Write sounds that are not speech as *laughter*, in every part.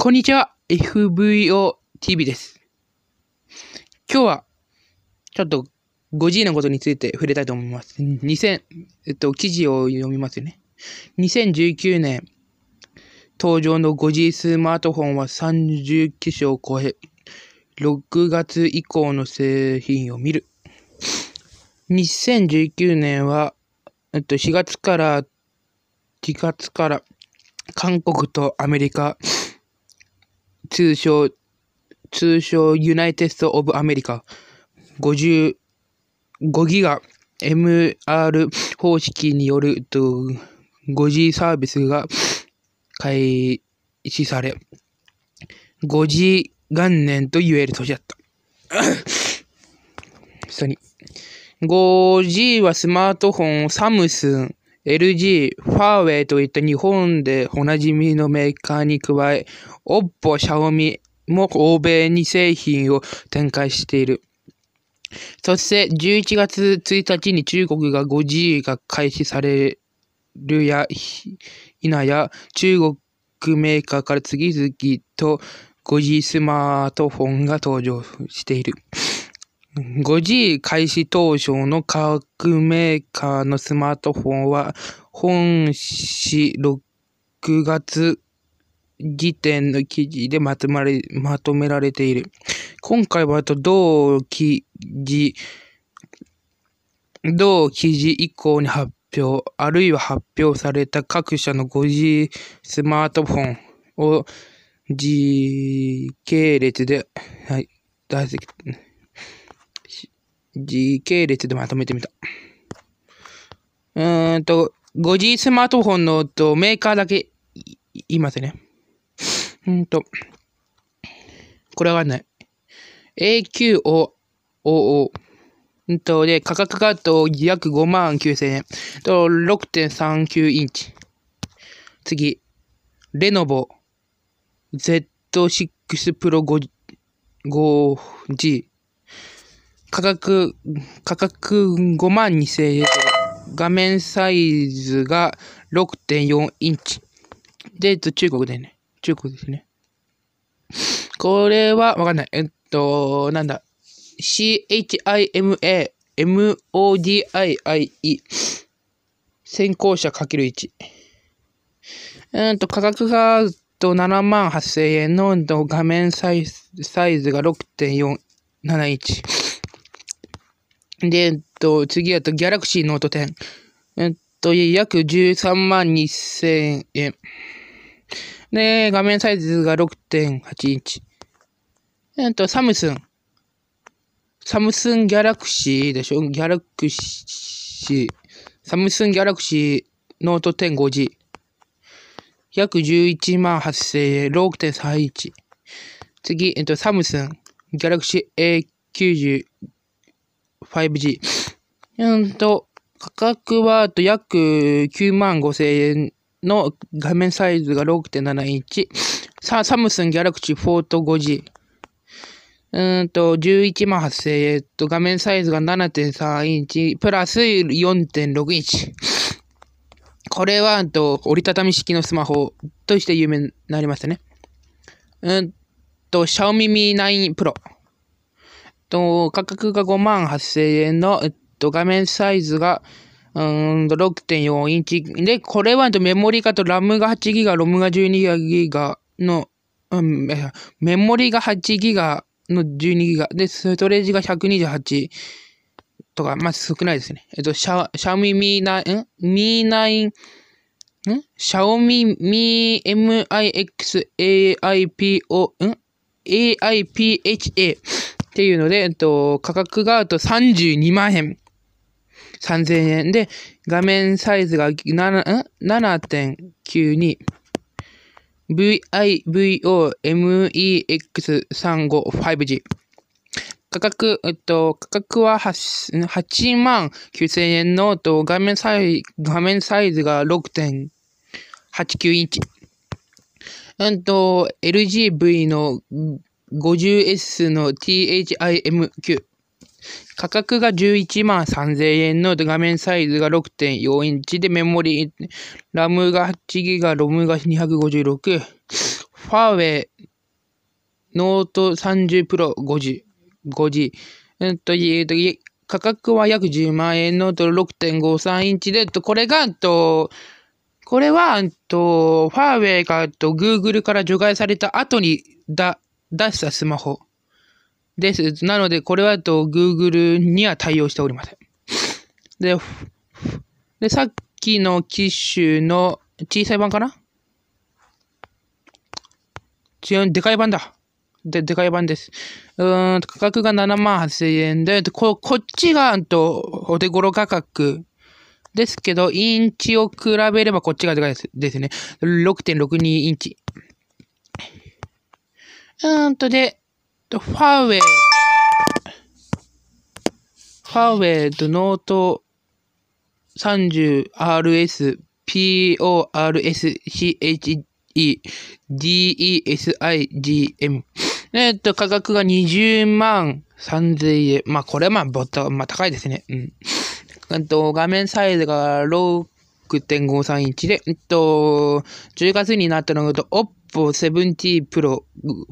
こんにちは。FVO TV です。今日は、ちょっと 5G のことについて触れたいと思います。2000、えっと、記事を読みますよね。2019年、登場の 5G スマートフォンは30機種を超え、6月以降の製品を見る。2019年は、えっと、4月から、4月から、韓国とアメリカ、通称、通称ユナイテッド・オブ・アメリカ55ギガ MR 方式によると 5G サービスが開始され、5G 元年と言える年だった。下 *coughs* に。5G はスマートフォン、サムスン、LG、ファーウェイといった日本でおなじみのメーカーに加え、OPPO、Xiaomi も欧米に製品を展開している。そして11月1日に中国が 5G が開始されるや否や中国メーカーから次々と 5G スマートフォンが登場している。5G 開始当初の化学メーカーのスマートフォンは本市6月時点の記事でまとまれ、まとめられている。今回はと同記事、同記事以降に発表、あるいは発表された各社の 5G スマートフォンを時系列で、はい、大好き。時系列でまとめてみた。うーんと、5G スマートフォンのとメーカーだけ言いますね。うんと、これはね、AQOOO。うんと、で、価格がと約5万9000円。と、6.39インチ。次、レノボ Z6 Pro 5G。価格、価格5万2000円。画面サイズが6.4インチ。で、中国でね。中国ですね。これは、わかんない。えっと、なんだ。CHIMA MODIIE 先行者 ×1 うんと価格がと7万8000円の画面サイズサイズが6.471で、えっと、次はとギャラクシーノート10えっと約13万2000円で、画面サイズが6.8インチ。えっと、サムスン。サムスンギャラクシーでしょギャラクシー。サムスンギャラクシーノート 10.5G。約11万8000円、6.3 1次、えっと、サムスンギャラクシー A90 5G。うんと、価格は、と、約9万5千円の画面サイズが6.7インチ。サムスンギャラクチー4と 5G。うんと、11万8000円と、画面サイズが7.3インチ、プラス4.6インチ。これは、と、折りたたみ式のスマホとして有名になりましたね。うんと、ミミ a o m 9プロ。と、価格が5万8000円の、えっと、画面サイズが、うーんと、6.4インチ。で、これはメモリがと、ラムが8ギガ、ロムが12ギガの、うん、メモリが8ギガの12ギガ。で、ストレージが128とか、まあ、少ないですね。えっと、シャ、シャミミーナ、んミーナイン、んシャオミミー MIXAIPO、ん ?AIPHA っていうので、えっと、価格があと32万円。3000円で、画面サイズが7.92。VIVOMEX35 価格、えっと、価格は 8, 万9000円の、と、画面サイ、画面サイズが6.89インチ。うんと、LGV の 50S の t h i m 9価格が11万3000円の画面サイズが6.4インチでメモリ、ラムが8ギガ、ロムが256、ファーウェイ、ノート30プロ 5G、5G、えっと、価格は約10万円の6.53インチで、これが、と、これは、と、ファーウェイが、と、Google から除外された後に出したスマホ。です。なので、これは、と、Google には対応しておりません。で、でさっきの機種の小さい版かな違う、でかい版だ。で、でかい版です。うーん、価格が7万8000円で、こ、こっちが、と、お手頃価格ですけど、インチを比べればこっちがでかいですですね。6.62インチ。うーんとで、と、ファーウェイ。ファーウェイドノート 30RS PORSCHE DESIGM。えっと、価格が20万3000円。まあ、これはまあ、ボっン、まあ、高いですね。うん。えっと、画面サイズが6.531で、えっと、10月になったのと、オッポ 7T Pro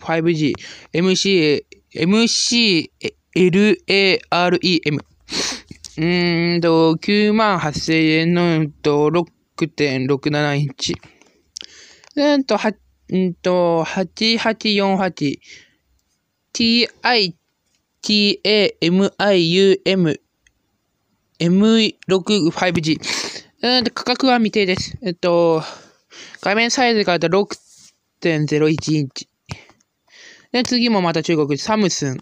5G m c MCLAREM うんと、9万8000円の6.67インチ。うんと、んと、8848 TITAMIUM M65G。価格は未定です。えっと、画面サイズが6 6 7 1 0 1インチ。で、次もまた中国、サムスン。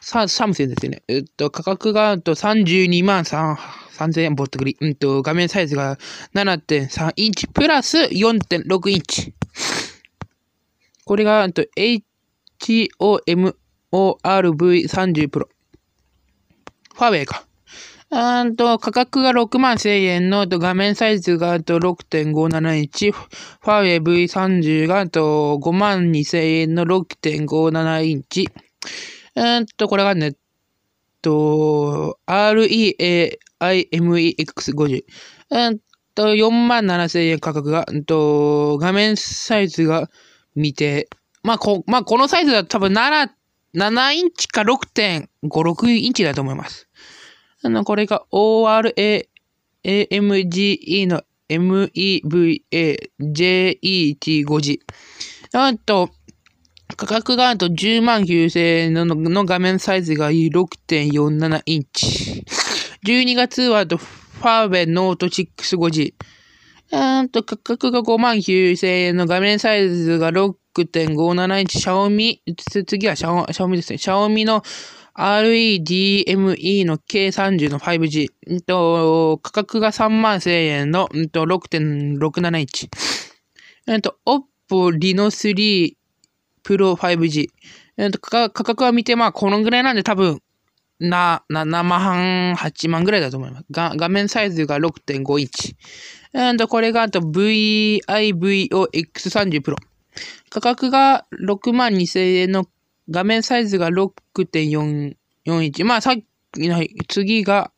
ササムスンですよね。えっと、価格がと32万3000円ぼったくり。うんと、画面サイズが7.3インチプラス4.6インチ。これが、えっと、HOMORV30 Pro。ファーウェイか。あんと、価格が6万1000円の、と、画面サイズが、6.57インチ、ファーウェイ V30 が、と、5万2000円の6.57インチ。うんと、これがね、と、REAIMEX50。うんと、4万7000円価格が、うんと、画面サイズが見て、まあ、こ、まあ、このサイズだと多分7、7インチか6.56インチだと思います。あの、これが ORAMGE の MEVAJET5 字。あと、価格があと10万9000円の画面サイズが6.47インチ。12月はとファーウェイノート 6.5G。あと価格が5万9000円の画面サイズが6.57インチ。シャオミ、次はシャオミですね。シャオミの REDME の K30 の 5G、うんと、価格が3万1000円の、うんと、6.67 1えっと、OPPO Reno 3 Pro 5G。えっと、価格は見て、まあ、このぐらいなんで多分、な、な、7万、8万ぐらいだと思います。が画面サイズが6.5インチ。えっと、これが、あと VIVOX30 Pro。価格が6万2000円の画面サイズが6 4 1まあ、さっきの、次が、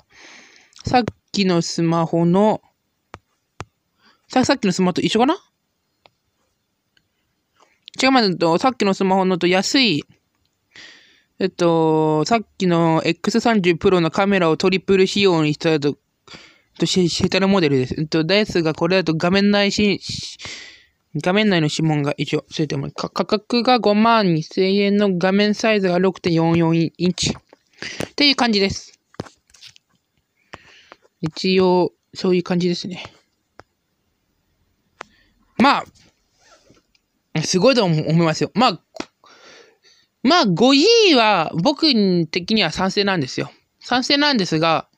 さっきのスマホの、ささっきのスマホと一緒かな違うまでと、さっきのスマホのと安い、えっと、さっきの X30 Pro のカメラをトリプル仕様にしたと、としてたるモデルです。えっと、ダイスがこれだと画面内し、画面内の指紋が以上、それとも価格が5万2000円の画面サイズが6.44インチ。っていう感じです。一応、そういう感じですね。まあ、すごいと思いますよ。まあ、まあ 5E は僕的には賛成なんですよ。賛成なんですが、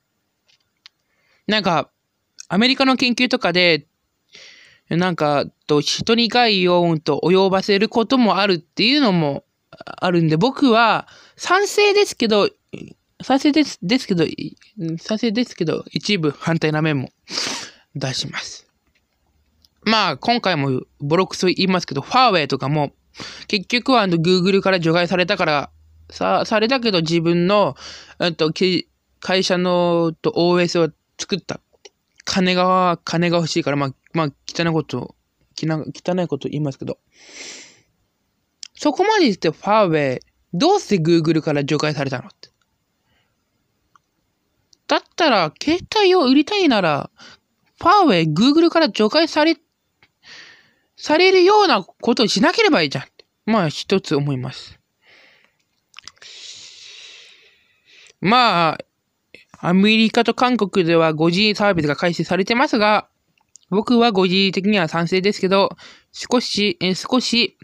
なんか、アメリカの研究とかでなんか、と、人に害をと及ばせることもあるっていうのもあるんで、僕は賛成ですけど、賛成です、ですけど、賛成ですけど、一部反対な面も出します。まあ、今回もボロクソ言いますけど、ファーウェイとかも、結局は Google から除外されたから、さ、されたけど自分の、と、会社の OS を作った。金が、金が欲しいから、まあ、まあ、汚いこと、汚いこと言いますけど、そこまで言ってファーウェイ、どうして Google から除外されたのって。だったら、携帯を売りたいなら、ファーウェイ、Google から除外され、されるようなことをしなければいいじゃん。まあ、一つ思います。まあ、アメリカと韓国では 5G サービスが開始されてますが、僕は 5G 的には賛成ですけど、少し、え少し、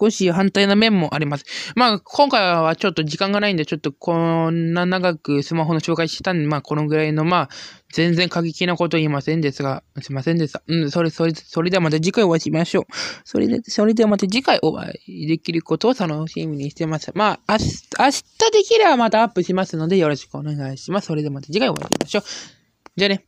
少し反対な面もあります。まあ、今回はちょっと時間がないんで、ちょっとこんな長くスマホの紹介したんで、まあ、このぐらいの、まあ、全然過激なこと言いませんですが、すいませんでした。うん、それ、それ、それではまた次回お会いしましょう。それで、それではまた次回お会いできることを楽しみにしてます。まあ、明日、明日できればまたアップしますのでよろしくお願いします。それではまた次回お会いしましょう。じゃあね。